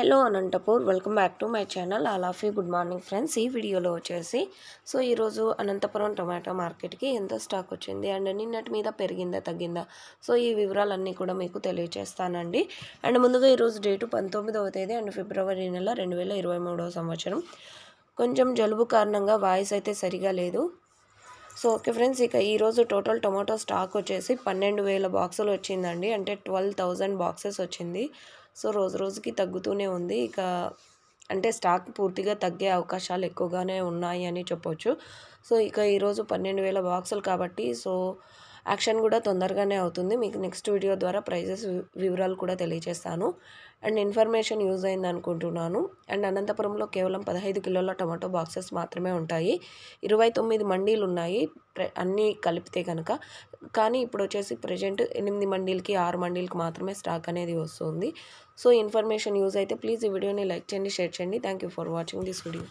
hello Anantapur welcome back to my channel all of you good morning friends ఈ వీడియోలో వచ్చేసి so ఈరోజు Anantapuram tomato మార్కెట్కి ఎంత స్టాక్ వచ్చింది అండ్ నిన్నటి మీద పెరిగిందా తగ్గిందా సో ఈ వివరాలన్నీ కూడా మీకు తెలియజేస్తానండి అండ్ ముందుగా ఈరోజు డేటు పంతొమ్మిదవ తేదీ అండ్ ఫిబ్రవరి నెల రెండు సంవత్సరం కొంచెం జలుబు కారణంగా వాయిస్ అయితే సరిగా లేదు సో ఓకే ఫ్రెండ్స్ ఇక ఈరోజు టోటల్ టొమాటో స్టాక్ వచ్చేసి పన్నెండు వేల బాక్సులు వచ్చిందండి అంటే ట్వెల్వ్ థౌజండ్ బాక్సెస్ వచ్చింది సో రోజు రోజుకి తగ్గుతూనే ఉంది ఇక అంటే స్టాక్ పూర్తిగా తగ్గే అవకాశాలు ఎక్కువగానే ఉన్నాయి అని చెప్పవచ్చు సో ఇక ఈరోజు పన్నెండు వేల బాక్సులు కాబట్టి సో యాక్షన్ కూడా తొందరగానే అవుతుంది మీకు నెక్స్ట్ వీడియో ద్వారా ప్రైజెస్ వివరాలు కూడా తెలియజేస్తాను అండ్ ఇన్ఫర్మేషన్ యూజ్ అయింది అనుకుంటున్నాను అండ్ అనంతపురంలో కేవలం పదహైదు కిలోల టమాటో బాక్సెస్ మాత్రమే ఉంటాయి ఇరవై తొమ్మిది మండీలు ఉన్నాయి అన్నీ కలిపితే కనుక కానీ ఇప్పుడు వచ్చేసి ప్రజెంట్ ఎనిమిది మండీలకి ఆరు మండీలకి మాత్రమే స్టాక్ అనేది వస్తుంది సో ఇన్ఫర్మేషన్ యూజ్ అయితే ప్లీజ్ ఈ వీడియోని లైక్ చేయండి షేర్ చేయండి thank for watching this video